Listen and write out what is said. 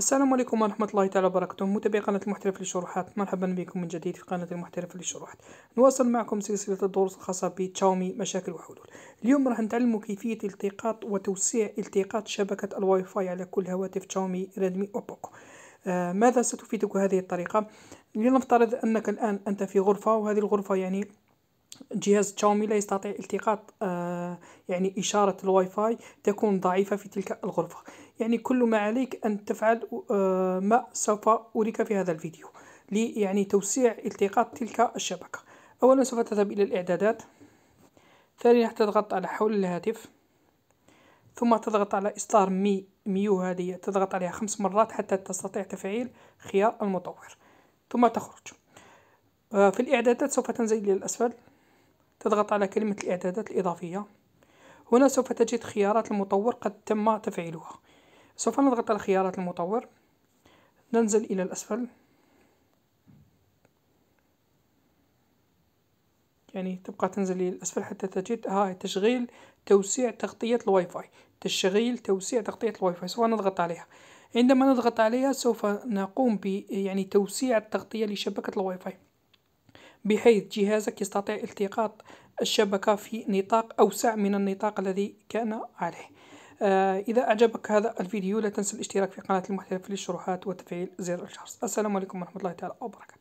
السلام عليكم ورحمة الله تعالى وبركاته متابعي قناة المحترف للشروحات مرحبا بكم من جديد في قناة المحترف للشروحات نواصل معكم سلسلة الدروس الخاصة بتشاومي مشاكل وحلول اليوم راح نتعلم كيفية التقاط وتوسيع التقاط شبكة الواي فاي على كل هواتف تشاومي ريدمي أوبوكو آه ماذا ستفيدك هذه الطريقة لنفترض أنك الآن أنت في غرفة وهذه الغرفة يعني جهاز تشاومي لا يستطيع التقاط آه يعني إشارة الواي فاي تكون ضعيفة في تلك الغرفة يعني كل ما عليك أن تفعل آه، ما سوف أريك في هذا الفيديو لي يعني توسيع التقاط تلك الشبكة أولا سوف تذهب إلى الإعدادات ثانيا تضغط على حول الهاتف ثم تضغط على إصدار مي ميو هذه تضغط عليها خمس مرات حتى تستطيع تفعيل خيار المطور ثم تخرج آه، في الإعدادات سوف تنزل إلى الأسفل تضغط على كلمة الإعدادات الإضافية هنا سوف تجد خيارات المطور قد تم تفعيلها سوف نضغط على خيارات المطور ننزل إلى الأسفل يعني تبقى تنزل إلى الأسفل حتى تجد هاي تشغيل توسيع تغطية الواي فاي تشغيل توسيع تغطية الواي فاي سوف نضغط عليها عندما نضغط عليها سوف نقوم ب يعني توسيع التغطية لشبكة الواي فاي بحيث جهازك يستطيع التقاط الشبكة في نطاق أوسع من النطاق الذي كان عليه آه، إذا أعجبك هذا الفيديو لا تنسى الاشتراك في قناة المحترف للشروحات وتفعيل زر الجرس السلام عليكم ورحمة الله تعالى وبركاته